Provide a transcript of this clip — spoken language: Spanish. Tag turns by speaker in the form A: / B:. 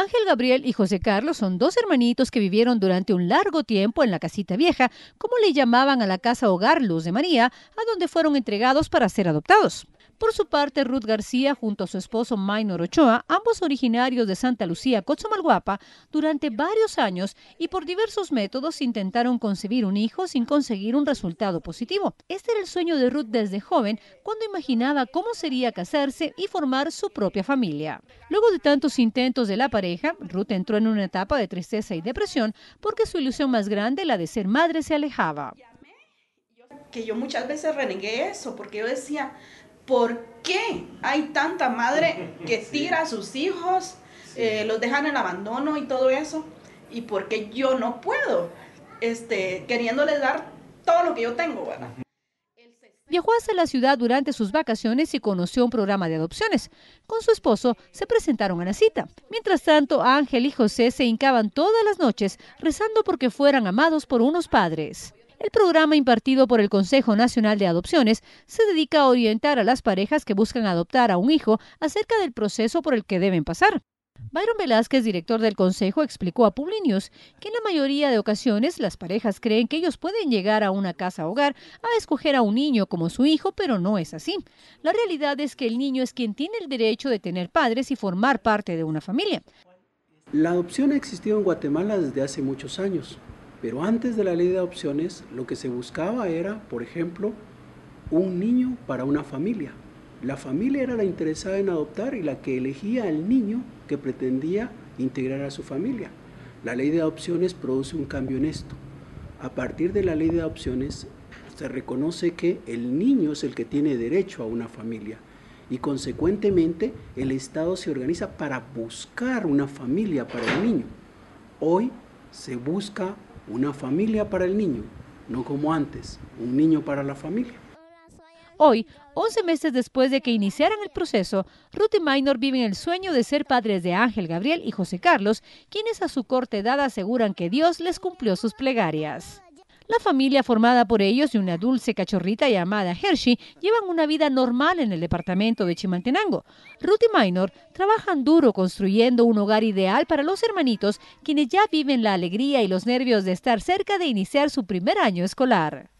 A: Ángel Gabriel y José Carlos son dos hermanitos que vivieron durante un largo tiempo en la casita vieja, como le llamaban a la casa hogar Luz de María, a donde fueron entregados para ser adoptados. Por su parte, Ruth García, junto a su esposo Maynor Ochoa, ambos originarios de Santa Lucía, Guapa, durante varios años y por diversos métodos intentaron concebir un hijo sin conseguir un resultado positivo. Este era el sueño de Ruth desde joven, cuando imaginaba cómo sería casarse y formar su propia familia. Luego de tantos intentos de la pareja, Ruth entró en una etapa de tristeza y depresión porque su ilusión más grande, la de ser madre, se alejaba.
B: Que yo muchas veces renegué eso porque yo decía, ¿por qué hay tanta madre que tira a sus hijos, eh, los dejan en abandono y todo eso? ¿Y por qué yo no puedo? Este, queriéndoles dar todo lo que yo tengo,
A: Viajó hacia la ciudad durante sus vacaciones y conoció un programa de adopciones. Con su esposo se presentaron a la cita. Mientras tanto, Ángel y José se hincaban todas las noches rezando porque fueran amados por unos padres. El programa impartido por el Consejo Nacional de Adopciones se dedica a orientar a las parejas que buscan adoptar a un hijo acerca del proceso por el que deben pasar. Byron Velázquez, director del Consejo, explicó a Publinius que en la mayoría de ocasiones las parejas creen que ellos pueden llegar a una casa-hogar a escoger a un niño como su hijo, pero no es así. La realidad es que el niño es quien tiene el derecho de tener padres y formar parte de una familia.
C: La adopción ha existido en Guatemala desde hace muchos años, pero antes de la ley de adopciones lo que se buscaba era, por ejemplo, un niño para una familia, la familia era la interesada en adoptar y la que elegía al niño que pretendía integrar a su familia. La ley de adopciones produce un cambio en esto. A partir de la ley de adopciones se reconoce que el niño es el que tiene derecho a una familia y consecuentemente el Estado se organiza para buscar una familia para el niño. Hoy se busca una familia para el niño, no como antes, un niño para la familia.
A: Hoy, 11 meses después de que iniciaran el proceso, Ruth y Minor viven el sueño de ser padres de Ángel Gabriel y José Carlos, quienes a su corte edad aseguran que Dios les cumplió sus plegarias. La familia formada por ellos y una dulce cachorrita llamada Hershey llevan una vida normal en el departamento de Chimantenango. Ruth y Minor trabajan duro construyendo un hogar ideal para los hermanitos, quienes ya viven la alegría y los nervios de estar cerca de iniciar su primer año escolar.